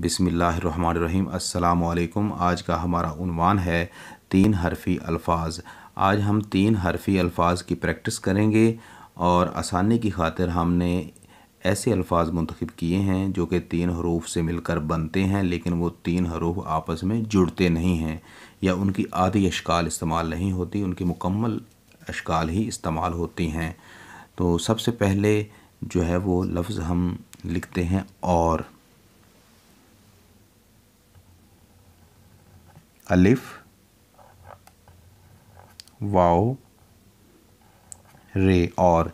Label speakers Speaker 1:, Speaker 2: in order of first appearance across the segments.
Speaker 1: बिसमीम् अल्लाम आज का हमारा उनवान है तीन हरफी अल्फाज आज हम तीन हरफी अल्फाज की प्रैक्टिस करेंगे और आसानी की खातिर हमने ऐसे अल्फाज मंतखब किए हैं जो कि तीन हरूफ से मिलकर बनते हैं लेकिन वो तीन हरूफ आपस में जुड़ते नहीं हैं या उनकी आधी अशकाल इस्तेमाल नहीं होती उनकी मुकम्मल अशकाल ही इस्तेमाल होती हैं तो सबसे पहले जो है वो लफ्ज़ हम लिखते हैं और अलिफ वाओ रे और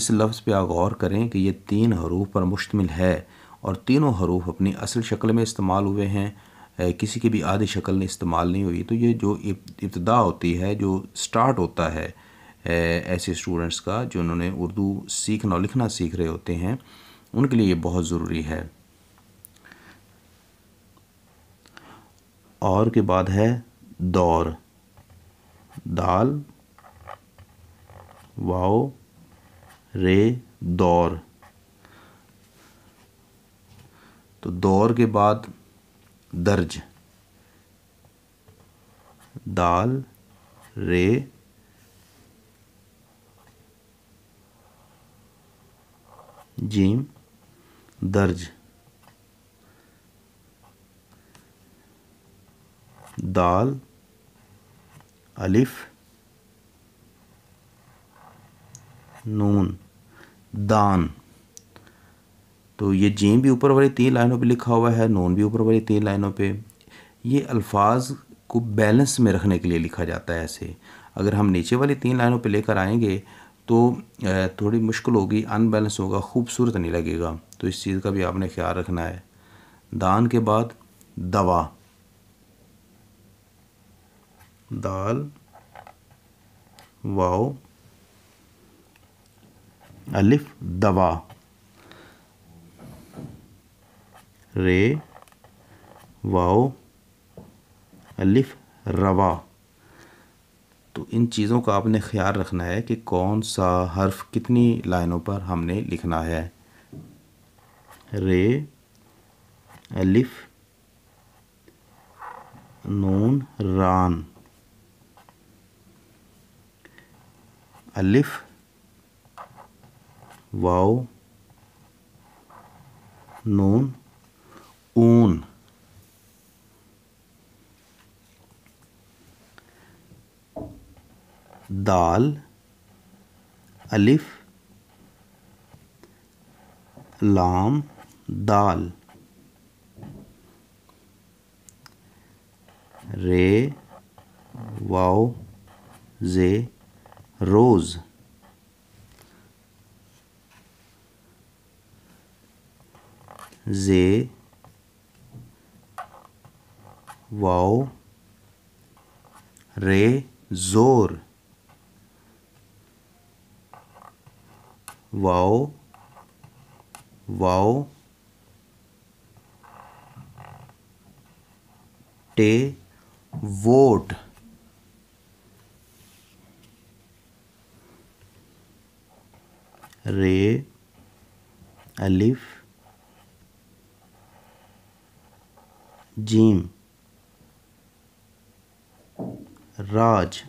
Speaker 1: इस लफ्ज़ पे आप गौर करें कि ये तीन हरूफ पर मुश्तमिल है और तीनों हरूफ अपनी असल शक्ल में इस्तेमाल हुए हैं किसी की भी आधी शक्ल में इस्तेमाल नहीं हुई तो ये जो इब्तदा होती है जो स्टार्ट होता है ऐसे स्टूडेंट्स का जो उन्होंने उर्दू सीखना और लिखना सीख रहे होते हैं उनके लिए ये बहुत ज़रूरी है और के बाद है दौर दाल वाओ रे दौर तो दौर के बाद दर्ज दाल रे जीम दर्ज दाल अलिफ नून दान तो ये जेम भी ऊपर वाली तीन लाइनों पे लिखा हुआ है नून भी ऊपर वाली तीन लाइनों पे ये अल्फाज को बैलेंस में रखने के लिए लिखा जाता है ऐसे अगर हम नीचे वाली तीन लाइनों पे लेकर आएंगे तो थोड़ी मुश्किल होगी अनबैलेंस होगा खूबसूरत नहीं लगेगा तो इस चीज़ का भी आपने ख्याल रखना है दान के बाद दवा दाल वाओ अलिफ दवा रे वाओ अलिफ रवा तो इन चीज़ों का आपने ख्याल रखना है कि कौन सा हर्फ कितनी लाइनों पर हमने लिखना है रे अलिफ नून रान अलिफ वाओ नून ऊन दाल अलिफ लाम दाल रे वाओ जे रोज जे वाओ रे जोर वाओ वाओ टे वोट रे अलिफ जीम राज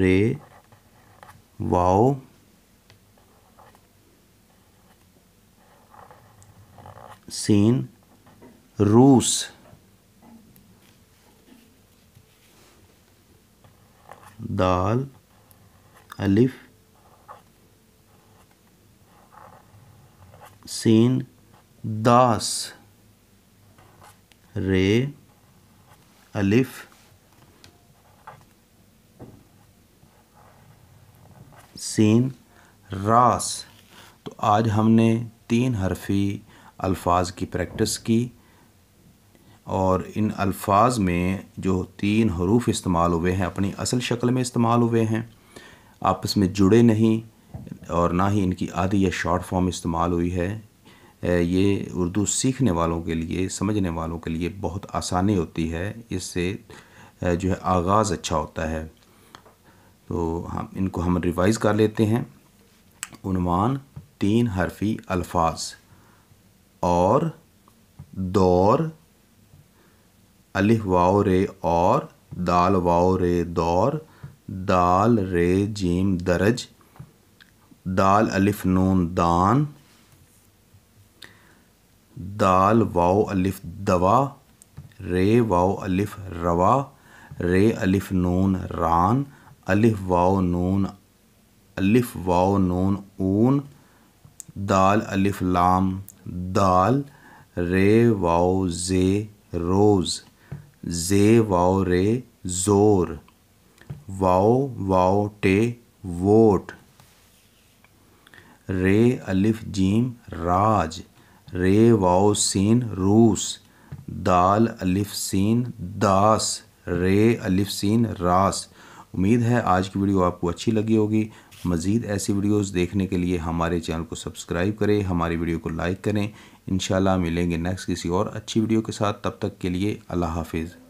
Speaker 1: रे वाओ सीन रूस दाल अलिफ सीन दास रे अलिफ सीन रास तो आज हमने तीन हरफी अल्फाज की प्रैक्टिस की और इन अल्फाज में जो तीन हरूफ इस्तेमाल हुए हैं अपनी असल शक्ल में इस्तेमाल हुए हैं आपस में जुड़े नहीं और ना ही इनकी आधी या शॉर्ट फॉर्म इस्तेमाल हुई है ये उर्दू सीखने वालों के लिए समझने वालों के लिए बहुत आसानी होती है इससे जो है आगाज़ अच्छा होता है तो हम इनको हम रिवाइज़ कर लेते हैं उनवान तीन हरफी अल्फाज और दौर अलिफ वाओ रे और दाल वाओ रे दौर दाल रे जीम दरज दाल अलिफ नून दान दाल वाओ अलिफ दवा रे वाओ अलिफ रवा रे अलिफ नून रान अलिफ वाओ नून अलिफ वाओ नून ऊन दाल अलिफ लाम दाल रे वाओ जे रोज़ जे वाओ रे जोर वाओ वाओ टे वोट रे अलिफ जीम राज रे वाओ सीन रूस दाल अलिफ सीन दास रे अलिफ सीन रास उम्मीद है आज की वीडियो आपको अच्छी लगी होगी मज़ीद ऐसी वीडियोस देखने के लिए हमारे चैनल को सब्सक्राइब करें हमारी वीडियो को लाइक करें इन मिलेंगे नेक्स्ट किसी और अच्छी वीडियो के साथ तब तक के लिए अल्लाह हाफिज़